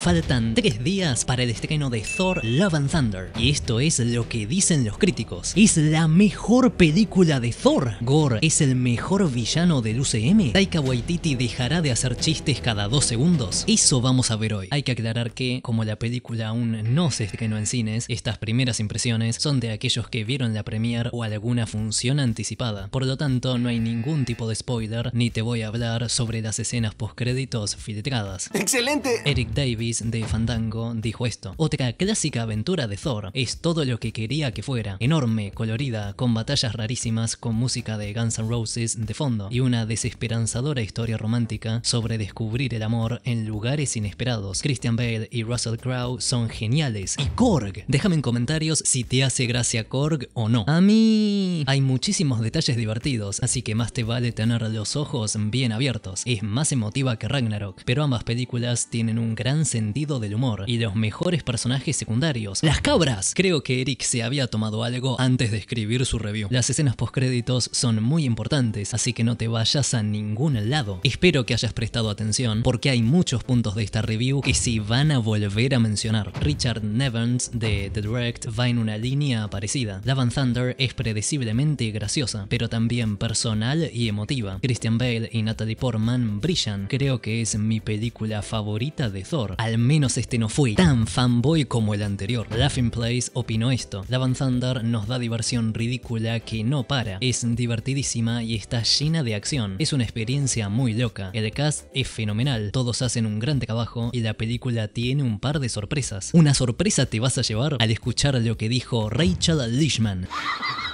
Faltan tres días para el estreno de Thor Love and Thunder, y esto es lo que dicen los críticos. Es la mejor película de Thor. Gore es el mejor villano del UCM. Taika Waititi dejará de hacer chistes cada dos segundos. Eso vamos a ver hoy. Hay que aclarar que, como la película aún no se estrenó en cines, estas primeras impresiones son de aquellos que vieron la premiere o alguna función anticipada. Por lo tanto, no hay ningún tipo de spoiler, ni te voy a hablar sobre las escenas postcréditos filtradas. ¡Excelente! Eric Davis de Fandango dijo esto. Otra clásica aventura de Thor es todo lo que quería que fuera. Enorme, colorida, con batallas rarísimas, con música de Guns N' Roses de fondo y una desesperanzadora historia romántica sobre descubrir el amor en lugares inesperados. Christian Bale y Russell Crowe son geniales. Y Korg. Déjame en comentarios si te hace gracia Korg o no. A mí hay muchísimos detalles divertidos, así que más te vale tener los ojos bien abiertos. Es más emotiva que Ragnarok, pero ambas películas tienen un gran sentido sentido del humor y los mejores personajes secundarios. Las cabras. Creo que Eric se había tomado algo antes de escribir su review. Las escenas postcréditos son muy importantes, así que no te vayas a ningún lado. Espero que hayas prestado atención porque hay muchos puntos de esta review que sí van a volver a mencionar. Richard Nevins de The Direct va en una línea parecida. Love and Thunder es predeciblemente graciosa, pero también personal y emotiva. Christian Bale y Natalie Portman brillan. Creo que es mi película favorita de Thor al menos este no fue tan fanboy como el anterior. Laughing Place opinó esto. La Van Thunder nos da diversión ridícula que no para. Es divertidísima y está llena de acción. Es una experiencia muy loca. El cast es fenomenal. Todos hacen un gran trabajo y la película tiene un par de sorpresas. Una sorpresa te vas a llevar al escuchar lo que dijo Rachel Lishman.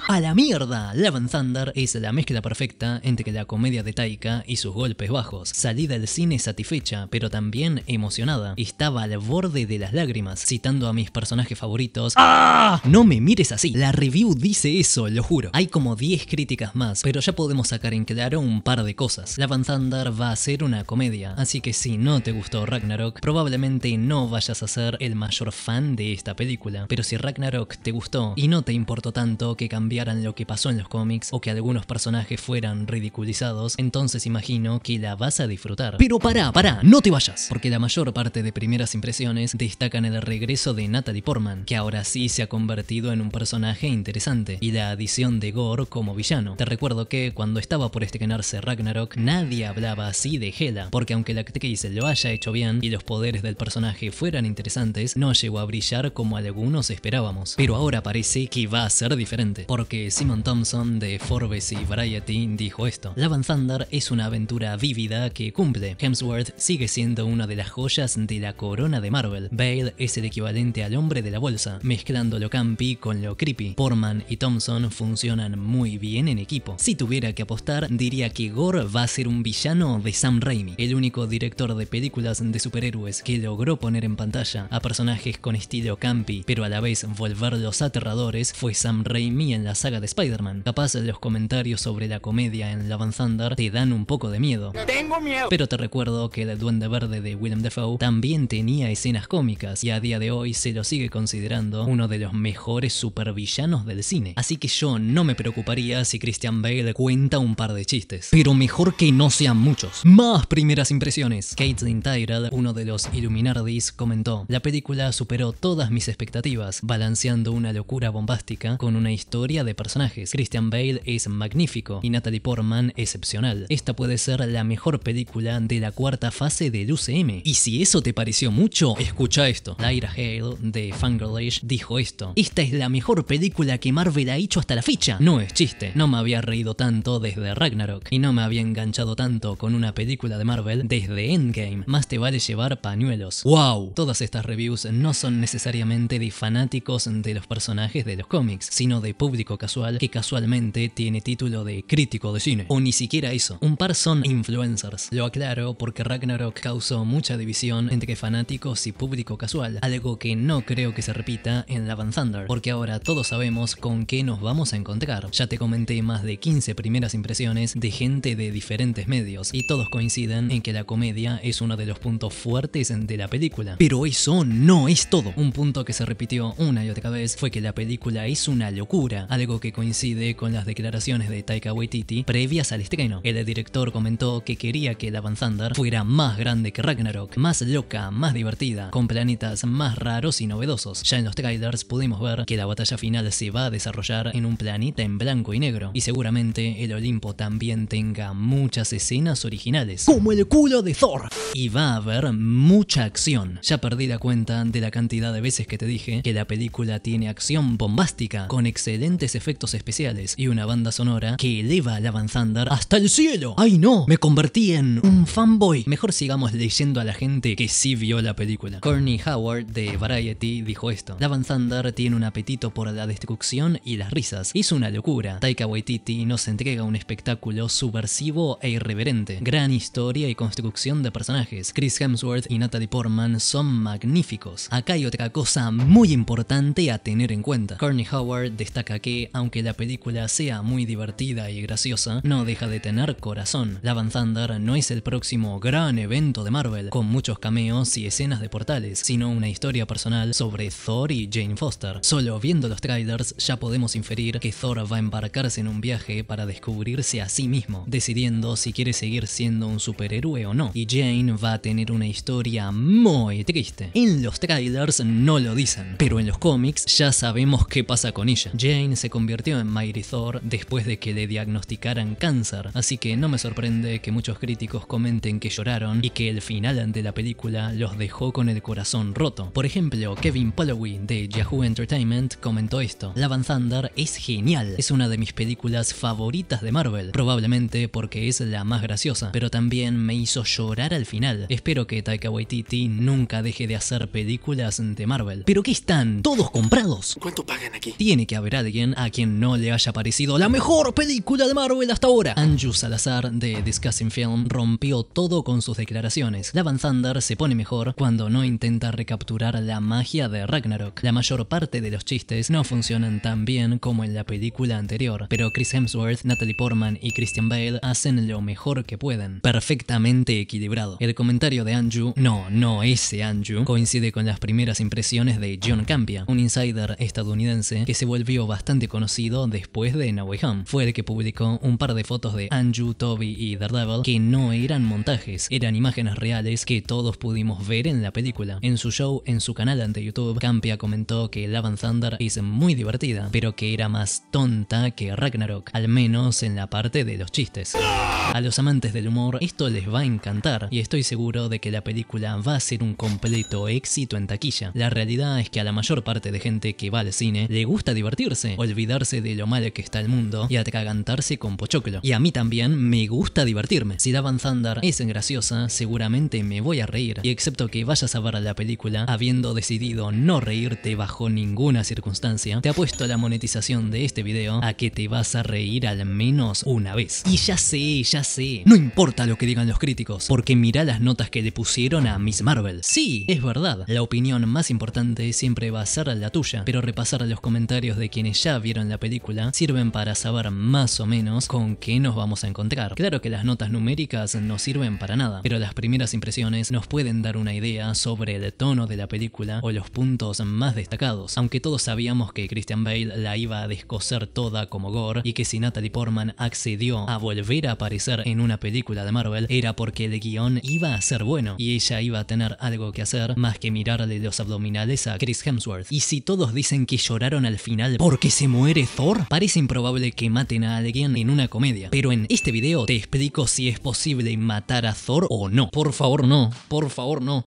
A la mierda, Love Thunder es la mezcla perfecta entre la comedia de Taika y sus golpes bajos. Salí del cine satisfecha, pero también emocionada. Estaba al borde de las lágrimas, citando a mis personajes favoritos. ¡Ah! No me mires así. La review dice eso, lo juro. Hay como 10 críticas más, pero ya podemos sacar en claro un par de cosas. Love Thunder va a ser una comedia, así que si no te gustó Ragnarok, probablemente no vayas a ser el mayor fan de esta película. Pero si Ragnarok te gustó y no te importó tanto que cambió lo que pasó en los cómics o que algunos personajes fueran ridiculizados, entonces imagino que la vas a disfrutar. Pero pará, pará, no te vayas, porque la mayor parte de primeras impresiones destacan el regreso de Natalie Portman, que ahora sí se ha convertido en un personaje interesante, y la adición de Gore como villano. Te recuerdo que cuando estaba por estrenarse Ragnarok, nadie hablaba así de Hela, porque aunque la actriz lo haya hecho bien y los poderes del personaje fueran interesantes, no llegó a brillar como algunos esperábamos. Pero ahora parece que va a ser diferente. Que Simon Thompson de Forbes y Variety dijo esto. La Van Thunder es una aventura vívida que cumple. Hemsworth sigue siendo una de las joyas de la corona de Marvel. Bale es el equivalente al hombre de la bolsa, mezclando lo campi con lo creepy. Portman y Thompson funcionan muy bien en equipo. Si tuviera que apostar, diría que Gore va a ser un villano de Sam Raimi, el único director de películas de superhéroes que logró poner en pantalla a personajes con estilo campi, pero a la vez volverlos aterradores fue Sam Raimi en la saga de Spider-Man. Capaz los comentarios sobre la comedia en Love and Thunder te dan un poco de miedo. ¡Tengo miedo! Pero te recuerdo que el Duende Verde de Willem Dafoe también tenía escenas cómicas y a día de hoy se lo sigue considerando uno de los mejores supervillanos del cine. Así que yo no me preocuparía si Christian Bale cuenta un par de chistes. Pero mejor que no sean muchos. Más primeras impresiones. Caitlin Tyrell, uno de los Illuminardis, comentó La película superó todas mis expectativas, balanceando una locura bombástica con una historia de personajes. Christian Bale es magnífico y Natalie Portman excepcional. Esta puede ser la mejor película de la cuarta fase del UCM. Y si eso te pareció mucho, escucha esto. Lyra Hale de Fangirlish dijo esto. Esta es la mejor película que Marvel ha hecho hasta la ficha. No es chiste, no me había reído tanto desde Ragnarok y no me había enganchado tanto con una película de Marvel desde Endgame. Más te vale llevar pañuelos. ¡Wow! Todas estas reviews no son necesariamente de fanáticos de los personajes de los cómics, sino de público casual que casualmente tiene título de crítico de cine. O ni siquiera eso. Un par son influencers. Lo aclaro porque Ragnarok causó mucha división entre fanáticos y público casual, algo que no creo que se repita en Love and Thunder, porque ahora todos sabemos con qué nos vamos a encontrar. Ya te comenté más de 15 primeras impresiones de gente de diferentes medios, y todos coinciden en que la comedia es uno de los puntos fuertes de la película. Pero eso no es todo. Un punto que se repitió una y otra vez fue que la película es una locura, que coincide con las declaraciones de Taika Waititi previas al estreno. El director comentó que quería que la Van fuera más grande que Ragnarok, más loca, más divertida, con planetas más raros y novedosos. Ya en los trailers pudimos ver que la batalla final se va a desarrollar en un planeta en blanco y negro, y seguramente el Olimpo también tenga muchas escenas originales, como el culo de Thor. Y va a haber mucha acción. Ya perdí la cuenta de la cantidad de veces que te dije que la película tiene acción bombástica, con excelente efectos especiales y una banda sonora que eleva a la Thunder hasta el cielo. ¡Ay no! Me convertí en un fanboy. Mejor sigamos leyendo a la gente que sí vio la película. Courtney Howard de Variety dijo esto. La Thunder tiene un apetito por la destrucción y las risas. Es una locura. Taika Waititi nos entrega un espectáculo subversivo e irreverente. Gran historia y construcción de personajes. Chris Hemsworth y Natalie Portman son magníficos. Acá hay otra cosa muy importante a tener en cuenta. Courtney Howard destaca que aunque la película sea muy divertida y graciosa, no deja de tener corazón. La Van Thunder no es el próximo gran evento de Marvel, con muchos cameos y escenas de portales, sino una historia personal sobre Thor y Jane Foster. Solo viendo los trailers ya podemos inferir que Thor va a embarcarse en un viaje para descubrirse a sí mismo, decidiendo si quiere seguir siendo un superhéroe o no, y Jane va a tener una historia muy triste. En los trailers no lo dicen, pero en los cómics ya sabemos qué pasa con ella. Jane se se convirtió en Mighty Thor después de que le diagnosticaran cáncer, así que no me sorprende que muchos críticos comenten que lloraron y que el final de la película los dejó con el corazón roto. Por ejemplo, Kevin Polloway de Yahoo Entertainment comentó esto, La Van Thunder es genial, es una de mis películas favoritas de Marvel, probablemente porque es la más graciosa, pero también me hizo llorar al final. Espero que Taika Waititi nunca deje de hacer películas de Marvel. ¿Pero qué están? ¿Todos comprados? ¿Cuánto pagan aquí? Tiene que haber alguien a quien no le haya parecido la mejor película de Marvel hasta ahora. Andrew Salazar de Discussing Film rompió todo con sus declaraciones. La Van Thunder se pone mejor cuando no intenta recapturar la magia de Ragnarok. La mayor parte de los chistes no funcionan tan bien como en la película anterior, pero Chris Hemsworth, Natalie Portman y Christian Bale hacen lo mejor que pueden, perfectamente equilibrado. El comentario de Andrew, no, no ese Andrew, coincide con las primeras impresiones de John Campia, un insider estadounidense que se volvió bastante conocido después de No Fue el que publicó un par de fotos de Anju, Toby y Daredevil que no eran montajes, eran imágenes reales que todos pudimos ver en la película. En su show, en su canal ante YouTube, Campia comentó que Love Thunder es muy divertida, pero que era más tonta que Ragnarok, al menos en la parte de los chistes. A los amantes del humor, esto les va a encantar, y estoy seguro de que la película va a ser un completo éxito en taquilla. La realidad es que a la mayor parte de gente que va al cine le gusta divertirse, olvidarse de lo mal que está el mundo y cagantarse con pochoclo. Y a mí también me gusta divertirme. Si Davan Thunder es graciosa, seguramente me voy a reír. Y excepto que vayas a ver la película habiendo decidido no reírte bajo ninguna circunstancia, te apuesto a la monetización de este video a que te vas a reír al menos una vez. Y ya sé, ya sé, no importa lo que digan los críticos, porque mirá las notas que le pusieron a Miss Marvel. Sí, es verdad, la opinión más importante siempre va a ser la tuya, pero repasar a los comentarios de quienes ya vieron la película sirven para saber más o menos con qué nos vamos a encontrar. Claro que las notas numéricas no sirven para nada, pero las primeras impresiones nos pueden dar una idea sobre el tono de la película o los puntos más destacados, aunque todos sabíamos que Christian Bale la iba a descoser toda como Gore y que si Natalie Portman accedió a volver a aparecer en una película de Marvel era porque el guión iba a ser bueno y ella iba a tener algo que hacer más que mirarle los abdominales a Chris Hemsworth. Y si todos dicen que lloraron al final porque se muere Thor? Parece improbable que maten a alguien en una comedia, pero en este video te explico si es posible matar a Thor o no. Por favor no, por favor no.